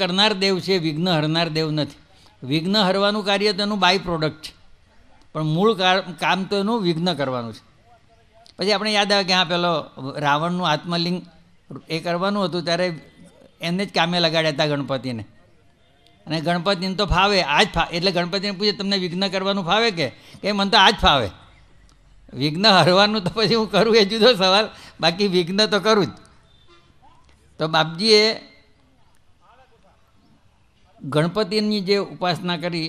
કરનાર દેવ છે વિઘ્ન હરનાર દેવ નથી વિઘ્ન હરવાનું કાર્ય તો એનું બાય પ્રોડક્ટ છે પણ મૂળ કામ તો એનું વિઘ્ન કરવાનું છે પછી આપણે યાદ આવે કે હા પેલો રાવણનું આત્મલિંગ એ કરવાનું હતું ત્યારે એને જ કામે લગાડ્યા હતા ગણપતિને અને ગણપતિને તો ફાવે આ જ ફા એટલે ગણપતિને પૂછે તમને વિઘ્ન કરવાનું ફાવે કે કે મને તો આ જ ફાવે વિઘ્ન હરવાનું તો પછી હું કરું એ જુદો સવાલ બાકી વિઘ્ન તો કરું જ તો બાપજીએ ગણપતિની જે ઉપાસના કરી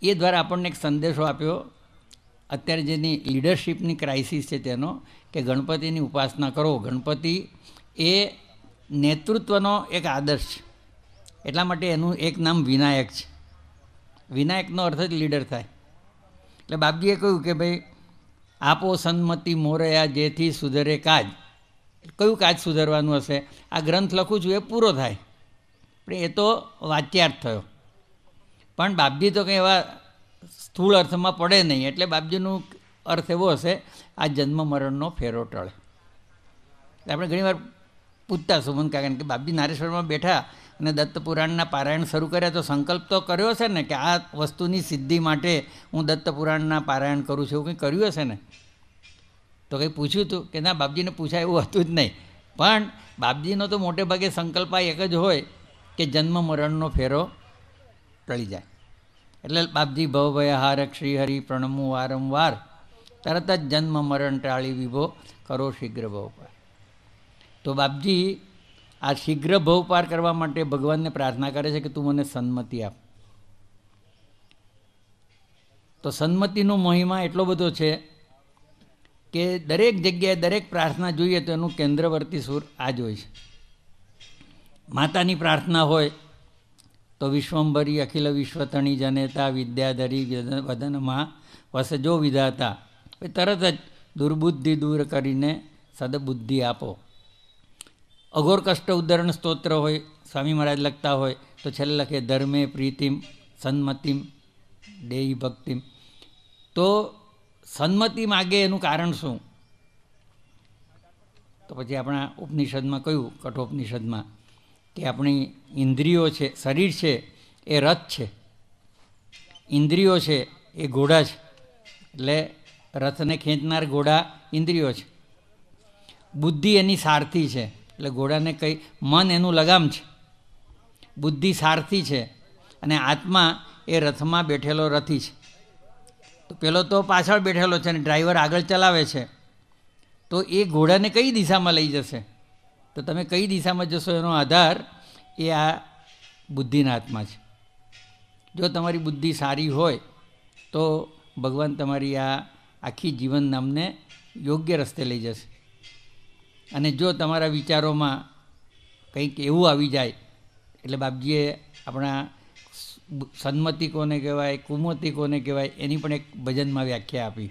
એ દ્વારા આપણને એક સંદેશો આપ્યો અત્યારે જેની લીડરશીપની ક્રાઇસિસ છે તેનો કે ગણપતિની ઉપાસના કરો ગણપતિ એ નેતૃત્વનો એક આદર્શ છે એટલા માટે એનું એક નામ વિનાયક છે વિનાયકનો અર્થ જ લીડર થાય એટલે બાપજીએ કહ્યું કે ભાઈ આપો સન્મતિ મોરયા જેથી સુધરે કાજ કયું કાજ સુધરવાનું હશે આ ગ્રંથ લખું છું એ પૂરો થાય પણ એ તો વાચ્યાર્થ થયો પણ બાપજી તો કંઈ એવા સ્થૂળ અર્થમાં પડે નહીં એટલે બાપજીનું અર્થ એવો હશે આ જન્મ મરણનો ફેરો ટળે આપણે ઘણીવાર પૂછતા સુમન કારણ કે બાપજી નારેશ્વરમાં બેઠા અને દત્તપુરાણના પારાયણ શરૂ કર્યા તો સંકલ્પ તો કર્યો હશે ને કે આ વસ્તુની સિદ્ધિ માટે હું દત્તપુરાણના પારાયણ કરું છું એવું કંઈ કર્યું હશે ને તો કંઈ પૂછ્યું હતું કે ના બાપજીને પૂછાય એવું હતું જ નહીં પણ બાપજીનો તો મોટે ભાગે સંકલ્પ આ એક જ હોય કે જન્મ મરણનો ફેરો ટળી જાય એટલે બાપજી ભવભય હારક શ્રીહરિ પ્રણમું વારંવાર તરત જ જન્મ મરણ ટાળી વિભો કરો શીઘ્ર ભવપાર તો બાપજી આ શીઘ્ર ભવપાર કરવા માટે ભગવાનને પ્રાર્થના કરે છે કે તું મને સન્મતિ આપ તો સન્મતિનો મહિમા એટલો બધો છે કે દરેક જગ્યાએ દરેક પ્રાર્થના જોઈએ તો એનું કેન્દ્રવર્તી સુર આ જ હોય છે માતાની પ્રાર્થના હોય તો વિશ્વંભરી અખિલ વિશ્વતણી જનેતા વિદ્યાધરી વદનમાં વસજો વિધાતા એ તરત જ દુર્બુદ્ધિ દૂર કરીને સદબુદ્ધિ આપો અઘોર કષ્ટ ઉદ્ધરણ સ્તોત્ર હોય સ્વામી મહારાજ લખતા હોય તો છેલ્લે લખે ધર્મે પ્રીતિમ સન્મતિમ દેહી ભક્તિમ તો સન્મતિ માગે એનું કારણ શું તો પછી આપણા ઉપનિષદમાં કહ્યું કઠોપનિષદમાં કે આપણી ઇન્દ્રિયો છે શરીર છે એ રથ છે ઇન્દ્રિયો છે એ ઘોડા છે એટલે રથને ખેંચનાર ઘોડા ઇન્દ્રિયો છે બુદ્ધિ એની સારથી છે એટલે ઘોડાને કંઈ મન એનું લગામ છે બુદ્ધિ સારથી છે અને આત્મા એ રથમાં બેઠેલો રથી છે તો પેલો તો પાછળ બેઠેલો છે અને ડ્રાઈવર આગળ ચલાવે છે તો એ ઘોડાને કઈ દિશામાં લઈ જશે તો તમે કઈ દિશામાં જશો એનો આધાર એ આ બુદ્ધિના હાથમાં છે જો તમારી બુદ્ધિ સારી હોય તો ભગવાન તમારી આ આખી જીવન નામને યોગ્ય રસ્તે લઈ જશે અને જો તમારા વિચારોમાં કંઈક એવું આવી જાય એટલે બાપજીએ આપણા સન્મતિકોને કહેવાય કુમતિકોને કહેવાય એની પણ એક ભજનમાં વ્યાખ્યા આપી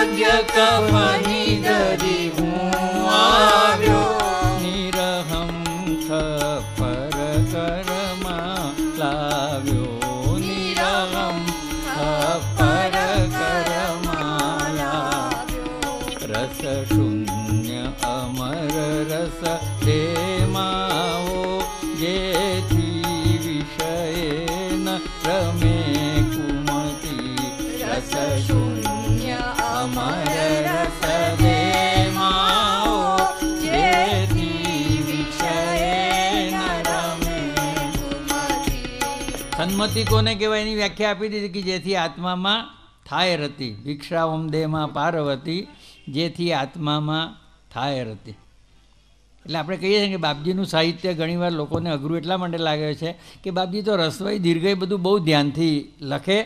pani dari mu સન્મતિ કોને કહેવાય એની વ્યાખ્યા આપી દીધી કે જેથી આત્મામાં થાય રતી ભિક્ષા ઓમદેમાં પાર્વતી જેથી આત્મામાં થાય રતી એટલે આપણે કહીએ છીએ કે બાપજીનું સાહિત્ય ઘણીવાર લોકોને અઘરું એટલા માટે લાગે છે કે બાપજી તો રસવાઈ દીર્ઘય બધું બહુ ધ્યાનથી લખે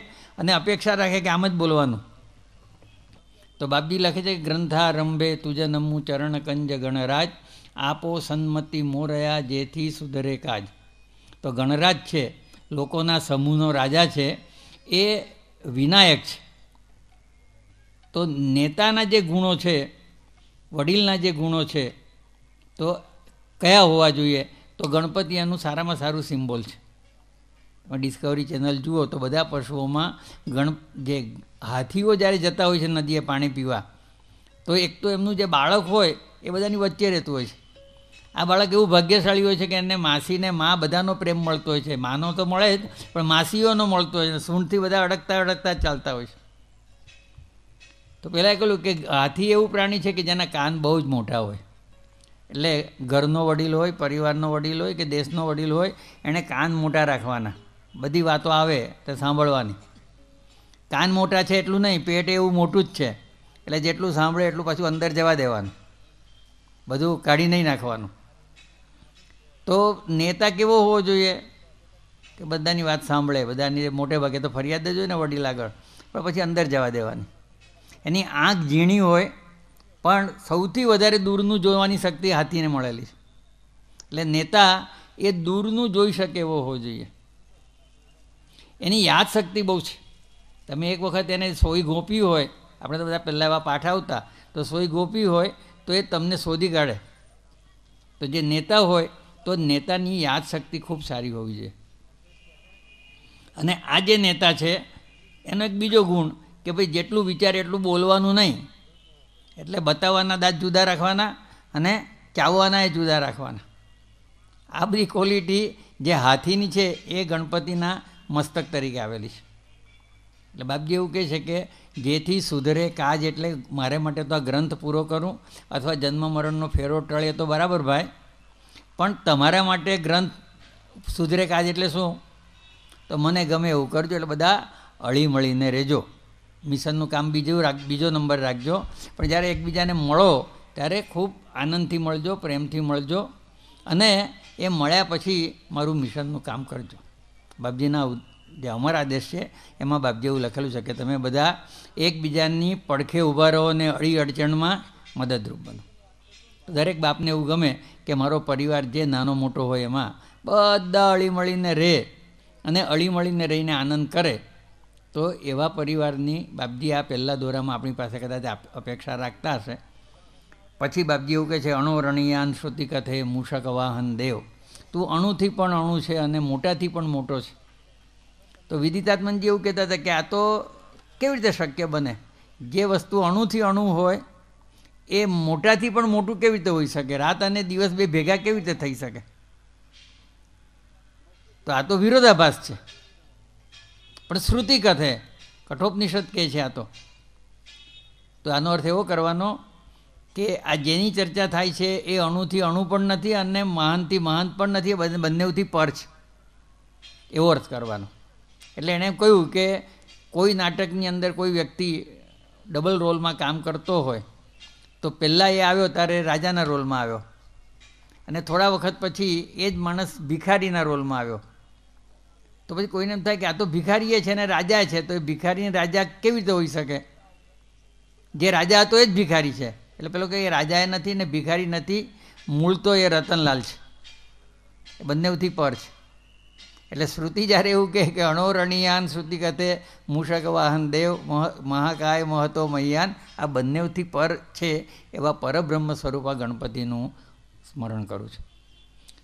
અને અપેક્ષા રાખે કે આમ જ બોલવાનું તો બાપજી લખે છે કે રંભે તુજ નમું ચરણ કંજ ગણરાજ આપો સન્મતિ મોરયા જેથી સુધરે કાજ તો ગણરાજ છે લોકોના સમૂહનો રાજા છે એ વિનાયક છે તો નેતાના જે ગુણો છે વડીલના જે ગુણો છે તો કયા હોવા જોઈએ તો ગણપતિ એનું સારામાં સારું સિમ્બોલ છે ડિસ્કવરી ચેનલ જુઓ તો બધા પશુઓમાં ગણ જે હાથીઓ જ્યારે જતા હોય છે નદીએ પાણી પીવા તો એક તો એમનું જે બાળક હોય એ બધાની વચ્ચે રહેતું હોય છે આ બાળક એવું ભાગ્યશાળી હોય છે કે એને માસીને મા બધાનો પ્રેમ મળતો હોય છે માનો તો મળે જ પણ માસીઓનો મળતો હોય છે સૂંઢથી બધા અડકતા અડકતા ચાલતા હોય છે તો પહેલાં કહ્યું કે હાથી એવું પ્રાણી છે કે જેના કાન બહુ જ મોટા હોય એટલે ઘરનો વડીલ હોય પરિવારનો વડીલ હોય કે દેશનો વડીલ હોય એણે કાન મોટા રાખવાના બધી વાતો આવે તો સાંભળવાની કાન મોટા છે એટલું નહીં પેટ એવું મોટું જ છે એટલે જેટલું સાંભળે એટલું પાછું અંદર જવા દેવાનું બધું કાઢી નહીં નાખવાનું તો નેતા કેવો હોવો જોઈએ કે બધાની વાત સાંભળે બધાની મોટે ભાગે તો ફરિયાદ જ હોય ને વડીલ આગળ પણ પછી અંદર જવા દેવાની એની આંખ ઝીણી હોય પણ સૌથી વધારે દૂરનું જોવાની શક્તિ હાથીને મળેલી છે એટલે નેતા એ દૂરનું જોઈ શકે એવો હોવો જોઈએ એની યાદશક્તિ બહુ છે તમે એક વખત એને સોઈ ગોપી હોય આપણે તો બધા પહેલાં એવા પાઠ આવતા તો સોઈ ગોપી હોય તો એ તમને શોધી કાઢે તો જે નેતા હોય તો નેતાની યાદશક્તિ ખૂબ સારી હોવી જોઈએ અને આ જે નેતા છે એનો એક બીજો ગુણ કે ભાઈ જેટલું વિચારે એટલું બોલવાનું નહીં એટલે બતાવવાના દાંત જુદા રાખવાના અને ચાવવાના એ જુદા રાખવાના આ બધી ક્વોલિટી જે હાથીની છે એ ગણપતિના મસ્તક તરીકે આવેલી છે એટલે બાપજી એવું કહે છે કે જેથી સુધરે કાજ એટલે મારે માટે તો આ ગ્રંથ પૂરો કરું અથવા જન્મ મરણનો ફેરો ટળે તો બરાબર ભાઈ પણ તમારા માટે ગ્રંથ સુધરે કાજ એટલે શું તો મને ગમે એવું કરજો એટલે બધા અળી મળીને રહેજો મિશનનું કામ બીજું રાખ બીજો નંબર રાખજો પણ જ્યારે એકબીજાને મળો ત્યારે ખૂબ આનંદથી મળજો પ્રેમથી મળજો અને એ મળ્યા પછી મારું મિશનનું કામ કરજો બાપજીના જે અમર આદેશ છે એમાં બાપજી એવું લખેલું છે કે તમે બધા એકબીજાની પડખે ઊભા રહો અને અળી અડચણમાં મદદરૂપ બનો દરેક બાપને એવું ગમે કે મારો પરિવાર જે નાનો મોટો હોય એમાં બધા અળીમળીને રહે અને અળીમળીને રહીને આનંદ કરે તો એવા પરિવારની બાબજી આ પહેલાં દોરામાં આપણી પાસે કદાચ અપેક્ષા રાખતા હશે પછી બાબજી એવું કહે છે અણોરણીયાન શ્રુતિ કથે મૂષક વાહન દેવ તું અણુથી પણ અણુ છે અને મોટાથી પણ મોટો છે તો વિદિતાત્મનજી એવું કહેતા હતા કે આ તો કેવી રીતે શક્ય બને જે વસ્તુ અણુથી અણુ હોય એ મોટાથી પણ મોટું કેવી રીતે હોઈ શકે રાત અને દિવસ બે ભેગા કેવી રીતે થઈ શકે તો આ તો વિરોધાભાસ છે પણ શ્રુતિ કથે કઠોપનિષદ કહે છે આ તો તો આનો અર્થ એવો કરવાનો કે આ જેની ચર્ચા થાય છે એ અણુથી અણુ પણ નથી અને મહાનથી મહાન પણ નથી બંનેથી પર છે એવો અર્થ કરવાનો એટલે એણે કહ્યું કે કોઈ નાટકની અંદર કોઈ વ્યક્તિ ડબલ રોલમાં કામ કરતો હોય તો પહેલાં એ આવ્યો ત્યારે રાજાના રોલમાં આવ્યો અને થોડા વખત પછી એ જ માણસ ભિખારીના રોલમાં આવ્યો તો પછી કોઈને એમ થાય કે આ તો ભિખારીએ છે ને રાજા છે તો એ ભિખારી રાજા કેવી રીતે હોઈ શકે જે રાજા હતો એ જ ભિખારી છે એટલે પેલો કે એ રાજા નથી ને ભિખારી નથી મૂળ તો એ રતનલાલ છે બંનેવથી પર છે એટલે શ્રુતિ જ્યારે એવું કહે કે અણોરણીયાન શ્રુતિ કથે મૂષક વાહન દેવ મહાકાય મહતો મહિયાન આ બંનેથી પર છે એવા પરબ્રહ્મ સ્વરૂપા ગણપતિનું સ્મરણ કરું છું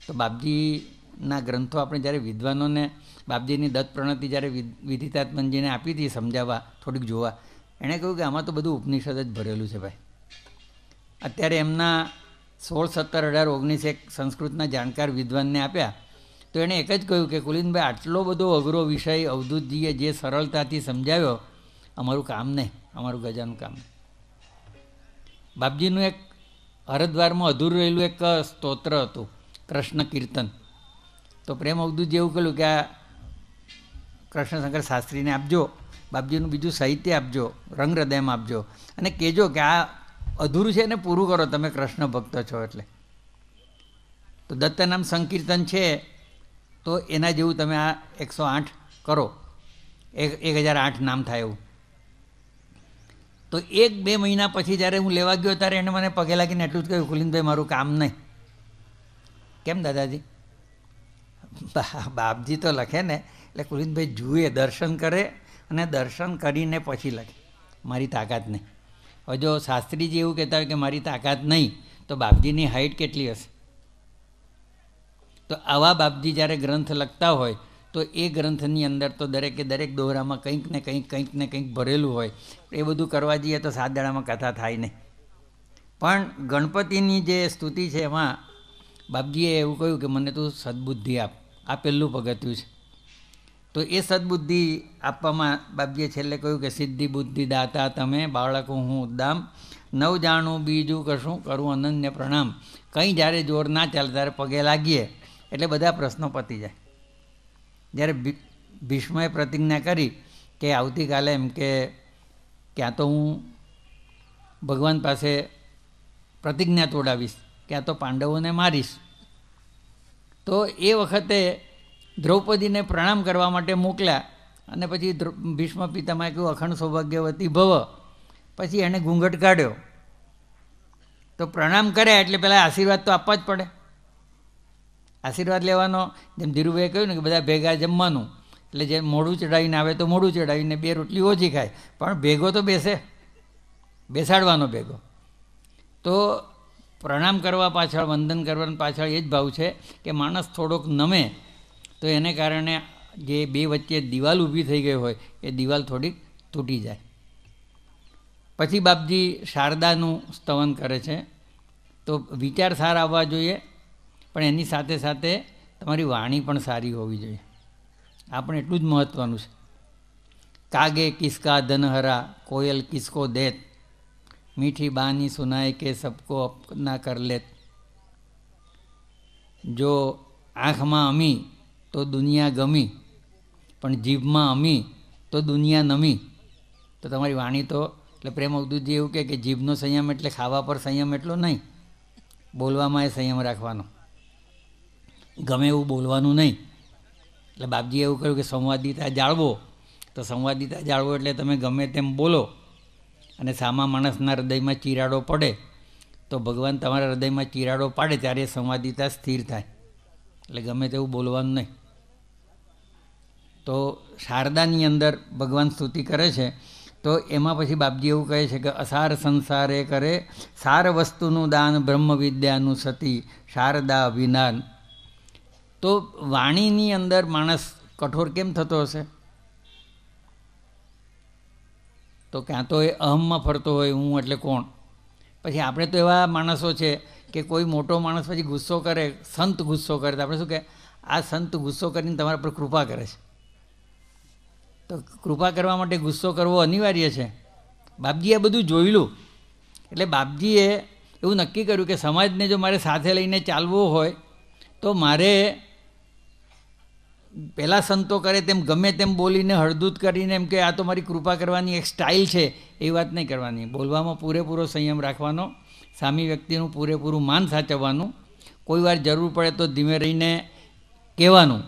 તો બાપજીના ગ્રંથો આપણે જ્યારે વિદ્વાનોને બાપજીની દત્ત પ્રણતિ જ્યારે વિધિતાત્મનજીને આપી હતી સમજાવવા થોડીક જોવા એણે કહ્યું કે આમાં તો બધું ઉપનિષદ જ ભરેલું છે ભાઈ અત્યારે એમના સોળ સત્તર અઢાર ઓગણીસ એક સંસ્કૃતના જાણકાર વિદ્વાનને આપ્યા તો એણે એક જ કહ્યું કે કુલિનભાઈ આટલો બધો અઘરો વિષય અવધૂતજીએ જે સરળતાથી સમજાવ્યો અમારું કામ નહીં અમારું ગજાનું કામ બાપજીનું એક હરદ્વારમાં અધૂર રહેલું એક સ્તોત્ર હતું કૃષ્ણ કીર્તન તો પ્રેમ અવધૂતજી એવું કહ્યું કે આ કૃષ્ણશંકર શાસ્ત્રીને આપજો બાપજીનું બીજું સાહિત્ય આપજો રંગ હૃદયમાં આપજો અને કહેજો કે આ અધૂરું છે એને પૂરું કરો તમે કૃષ્ણ ભક્ત છો એટલે તો દત્તનામ સંકીર્તન છે તો એના જેવું તમે આ એકસો આઠ કરો એક એક હજાર આઠ નામ થાય એવું તો એક બે મહિના પછી જ્યારે હું લેવા ગયો ત્યારે એને મને પગે લાગીને એટલું જ કહ્યું કુલિનભાઈ મારું કામ નહીં કેમ દાદાજી બાપજી તો લખે ને એટલે કુલિનભાઈ જુએ દર્શન કરે અને દર્શન કરીને પછી લખે મારી તાકાત નહીં હવે જો શાસ્ત્રીજી એવું કહેતા હોય કે મારી તાકાત નહીં તો બાપજીની હાઇટ કેટલી હશે તો આવા બાપજી જ્યારે ગ્રંથ લખતા હોય તો એ ગ્રંથની અંદર તો દરેકે દરેક દોરામાં કંઈક ને કંઈક કંઈક ને કંઈક ભરેલું હોય એ બધું કરવા જઈએ તો સાત દાડામાં કથા થાય નહીં પણ ગણપતિની જે સ્તુતિ છે એમાં બાપજીએ એવું કહ્યું કે મને તું સદબુદ્ધિ આપ આ પહેલું પગથિયું છે તો એ સદબુદ્ધિ આપવામાં બાપજીએ છેલ્લે કહ્યું કે સિદ્ધિ બુદ્ધિ દાતા તમે બાળકો હું ઉદ્દામ નવ જાણું બીજું કશું કરું અનન્ય પ્રણામ કંઈ જ્યારે જોર ના ચાલે ત્યારે પગે લાગીએ એટલે બધા પ્રશ્નો પતી જાય જ્યારે ભીષ્મએ પ્રતિજ્ઞા કરી કે આવતીકાલે એમ કે ક્યાં તો હું ભગવાન પાસે પ્રતિજ્ઞા તોડાવીશ ક્યાં તો પાંડવોને મારીશ તો એ વખતે દ્રૌપદીને પ્રણામ કરવા માટે મોકલ્યા અને પછી ભીષ્મ પિતામાં કહ્યું અખંડ સૌભાગ્યવતી ભવ પછી એણે ઘૂંઘટ કાઢ્યો તો પ્રણામ કર્યા એટલે પહેલાં આશીર્વાદ તો આપવા જ પડે આશીર્વાદ લેવાનો જેમ ધીરુભાઈએ કહ્યું ને કે બધા ભેગા જમવાનું એટલે જે મોડું ચડાવીને આવે તો મોડું ચડાવીને બે રોટલી ઓછી ખાય પણ ભેગો તો બેસે બેસાડવાનો ભેગો તો પ્રણામ કરવા પાછળ વંદન કરવાની પાછળ એ જ ભાવ છે કે માણસ થોડોક નમે તો એને કારણે જે બે વચ્ચે દિવાલ ઊભી થઈ ગઈ હોય એ દિવાલ થોડીક તૂટી જાય પછી બાપજી શારદાનું સ્તવન કરે છે તો વિચાર સારા આવવા જોઈએ પણ એની સાથે સાથે તમારી વાણી પણ સારી હોવી જોઈએ આ પણ એટલું જ મહત્ત્વનું છે કાગે કિસ્કા ધનહરા કોયલ કિસ્કો દેત મીઠી બાની સુનાય કે સબકો અપના કર લેત જો આંખમાં અમી તો દુનિયા ગમી પણ જીભમાં અમી તો દુનિયા નમી તો તમારી વાણી તો એટલે પ્રેમ અવધૂતજી એવું કે જીભનો સંયમ એટલે ખાવા પર સંયમ એટલો નહીં બોલવામાં એ સંયમ રાખવાનો ગમે એવું બોલવાનું નહીં એટલે બાપજીએ એવું કહ્યું કે સંવાદિતા જાળવો તો સંવાદિતા જાળવો એટલે તમે ગમે તેમ બોલો અને સામા માણસના હૃદયમાં ચિરાડો પડે તો ભગવાન તમારા હૃદયમાં ચિરાડો પાડે ત્યારે સંવાદિતા સ્થિર થાય એટલે ગમે તેવું બોલવાનું નહીં તો શારદાની અંદર ભગવાન સ્તુતિ કરે છે તો એમાં પછી બાપજી એવું કહે છે કે અસાર સંસારે કરે સાર વસ્તુનું દાન બ્રહ્મ વિદ્યાનું સતી શારદા વિનાન તો વાણીની અંદર માણસ કઠોર કેમ થતો હશે તો ક્યાં તો એ અહમમાં ફરતો હોય હું એટલે કોણ પછી આપણે તો એવા માણસો છે કે કોઈ મોટો માણસ પછી ગુસ્સો કરે સંત ગુસ્સો કરે તો આપણે શું કહે આ સંત ગુસ્સો કરીને તમારા પર કૃપા કરે છે તો કૃપા કરવા માટે ગુસ્સો કરવો અનિવાર્ય છે બાપજીએ બધું જોયેલું એટલે બાપજીએ એવું નક્કી કર્યું કે સમાજને જો મારે સાથે લઈને ચાલવું હોય તો મારે પહેલાં સંતો કરે તેમ ગમે તેમ બોલીને હળદૂત કરીને એમ કે આ તો મારી કૃપા કરવાની એક સ્ટાઇલ છે એ વાત નહીં કરવાની બોલવામાં પૂરેપૂરો સંયમ રાખવાનો સામી વ્યક્તિનું પૂરેપૂરું માન સાચવવાનું કોઈ વાર જરૂર પડે તો ધીમે રહીને કહેવાનું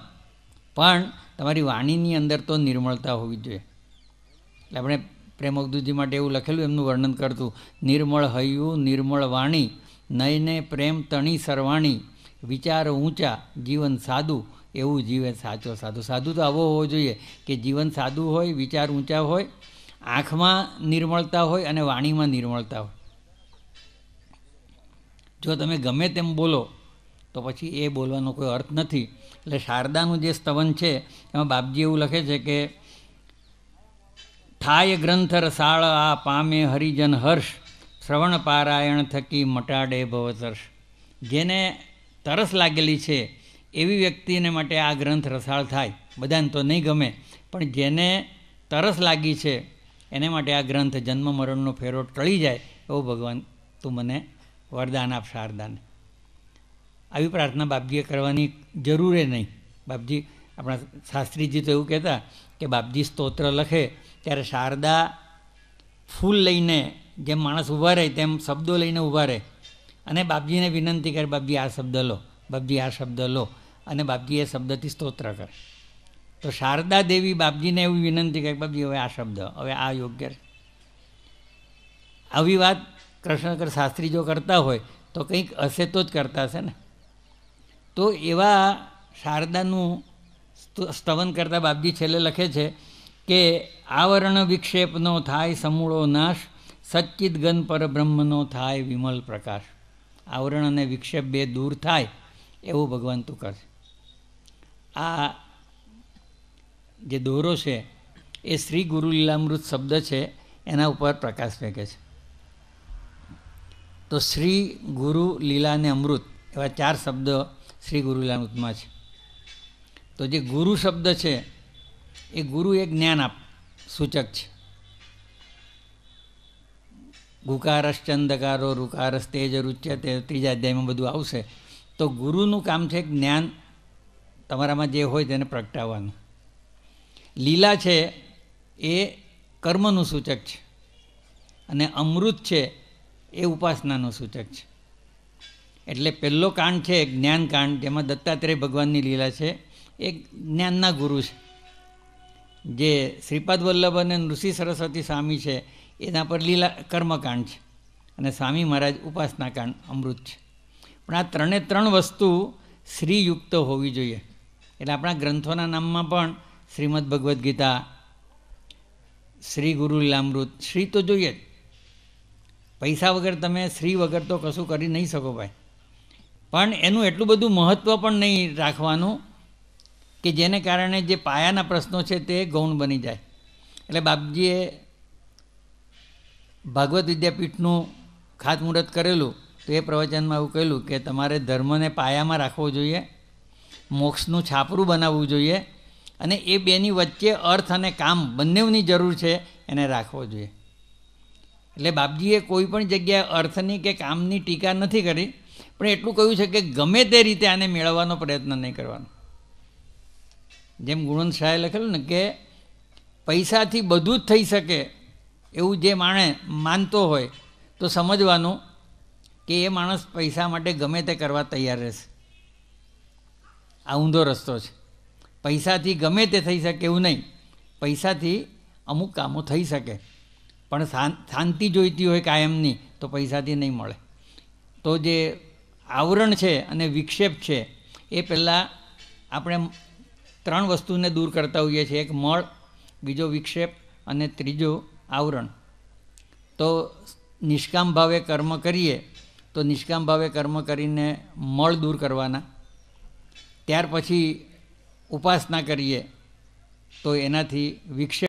પણ તમારી વાણીની અંદર તો નિર્મળતા હોવી જોઈએ એટલે આપણે પ્રેમવધુજી માટે એવું લખેલું એમનું વર્ણન કરતું નિર્મળ હૈયું નિર્મળ વાણી નયને પ્રેમ તણી સરવાણી વિચાર ઊંચા જીવન સાદું એવું જીવન સાચો સાધુ સાધુ તો આવો હોવો જોઈએ કે જીવન સાદું હોય વિચાર ઊંચા હોય આંખમાં નિર્મળતા હોય અને વાણીમાં નિર્મળતા હોય જો તમે ગમે તેમ બોલો તો પછી એ બોલવાનો કોઈ અર્થ નથી એટલે શારદાનું જે સ્તવન છે એમાં બાપજી એવું લખે છે કે થાય ગ્રંથ રસાળ આ પામે હરિજન હર્ષ શ્રવણ પારાયણ થકી મટાડે ભવતર્ષ જેને તરસ લાગેલી છે એવી વ્યક્તિને માટે આ ગ્રંથ રસાળ થાય બધાને તો નહીં ગમે પણ જેને તરસ લાગી છે એને માટે આ ગ્રંથ જન્મ મરણનો ફેરો ટળી જાય એવો ભગવાન તું મને વરદાન આપ શારદાને આવી પ્રાર્થના બાપજીએ કરવાની જરૂરે નહીં બાપજી આપણા શાસ્ત્રીજી તો એવું કહેતા કે બાપજી સ્તોત્ર લખે ત્યારે શારદા ફૂલ લઈને જેમ માણસ ઊભા રહે તેમ શબ્દો લઈને ઊભા રહે અને બાપજીને વિનંતી કરે બાપજી આ શબ્દ લો બાપજી આ શબ્દ લો અને બાપજીએ શબ્દથી સ્તોત્ર કરે તો શારદા દેવી બાપજીને એવી વિનંતી કરે બાપજી હવે આ શબ્દ હવે આ યોગ્ય આવી વાત કૃષ્ણકર શાસ્ત્રી જો કરતા હોય તો કંઈક હશે તો જ કરતા હશે ને તો એવા શારદાનું સ્તવન કરતાં બાપજી છેલ્લે લખે છે કે આવરણ વિક્ષેપનો થાય સમૂળો નાશ સચ્ચિત ગન પરબ્રહ્મનો થાય વિમલ પ્રકાશ આવરણ અને વિક્ષેપ બે દૂર થાય એવું ભગવાન તું કરશે આ જે દોરો છે એ શ્રી ગુરુ લીલામૃત શબ્દ છે એના ઉપર પ્રકાશ ફેંકે છે તો શ્રી ગુરુ લીલા અને અમૃત એવા ચાર શબ્દ શ્રી ગુરુ લીલામૃતમાં છે તો જે ગુરુ શબ્દ છે એ ગુરુ એ જ્ઞાન આપ સૂચક છે ગુકારશ્ચંદકારો રૂકારસ તેજ રૂચ્ય તે ત્રીજા અધ્યાયમાં બધું આવશે તો ગુરુનું કામ છે જ્ઞાન તમારામાં જે હોય તેને પ્રગટાવવાનું લીલા છે એ કર્મનું સૂચક છે અને અમૃત છે એ ઉપાસનાનું સૂચક છે એટલે પહેલો કાંડ છે જ્ઞાનકાંડ જેમાં દત્તાત્રેય ભગવાનની લીલા છે એ જ્ઞાનના ગુરુ છે જે શ્રીપાદ વલ્લભ અને ઋષિ સરસ્વતી સ્વામી છે એના પર લીલા કર્મકાંડ છે અને સ્વામી મહારાજ ઉપાસના કાંડ અમૃત છે પણ આ ત્રણે ત્રણ વસ્તુ શ્રીયુક્ત હોવી જોઈએ એટલે આપણા ગ્રંથોના નામમાં પણ શ્રીમદ ભગવદ્ ગીતા શ્રી ગુરુ લીલામૃત શ્રી તો જોઈએ જ પૈસા વગર તમે શ્રી વગર તો કશું કરી નહીં શકો ભાઈ પણ એનું એટલું બધું મહત્ત્વ પણ નહીં રાખવાનું કે જેને કારણે જે પાયાના પ્રશ્નો છે તે ગૌણ બની જાય એટલે બાપજીએ ભાગવત વિદ્યાપીઠનું ખાતમુહૂર્ત કરેલું તો એ પ્રવચનમાં એવું કહેલું કે તમારે ધર્મને પાયામાં રાખવો જોઈએ મોક્ષનું છાપરું બનાવવું જોઈએ અને એ બેની વચ્ચે અર્થ અને કામ બંનેની જરૂર છે એને રાખવો જોઈએ એટલે બાપજીએ કોઈ પણ જગ્યાએ અર્થની કે કામની ટીકા નથી કરી પણ એટલું કહ્યું છે કે ગમે તે રીતે આને મેળવવાનો પ્રયત્ન નહીં કરવાનો જેમ ગુણવંત શાહે લખેલું ને કે પૈસાથી બધું જ થઈ શકે એવું જે માણે માનતો હોય તો સમજવાનું કે એ માણસ પૈસા માટે ગમે તે કરવા તૈયાર રહેશે આ ઊંધો રસ્તો છે પૈસાથી ગમે તે થઈ શકે એવું નહીં પૈસાથી અમુક કામો થઈ શકે પણ શાંતિ જોઈતી હોય કાયમની તો પૈસાથી નહીં મળે તો જે આવરણ છે અને વિક્ષેપ છે એ પહેલાં આપણે ત્રણ વસ્તુને દૂર કરતા હોઈએ છીએ એક મળ બીજો વિક્ષેપ અને ત્રીજો આવરણ તો નિષ્કામ ભાવે કર્મ કરીએ તો નિષ્કામ ભાવે કર્મ કરીને મળ દૂર કરવાના ત્યાર પછી ઉપાસના કરીએ તો એનાથી વિક્ષેપ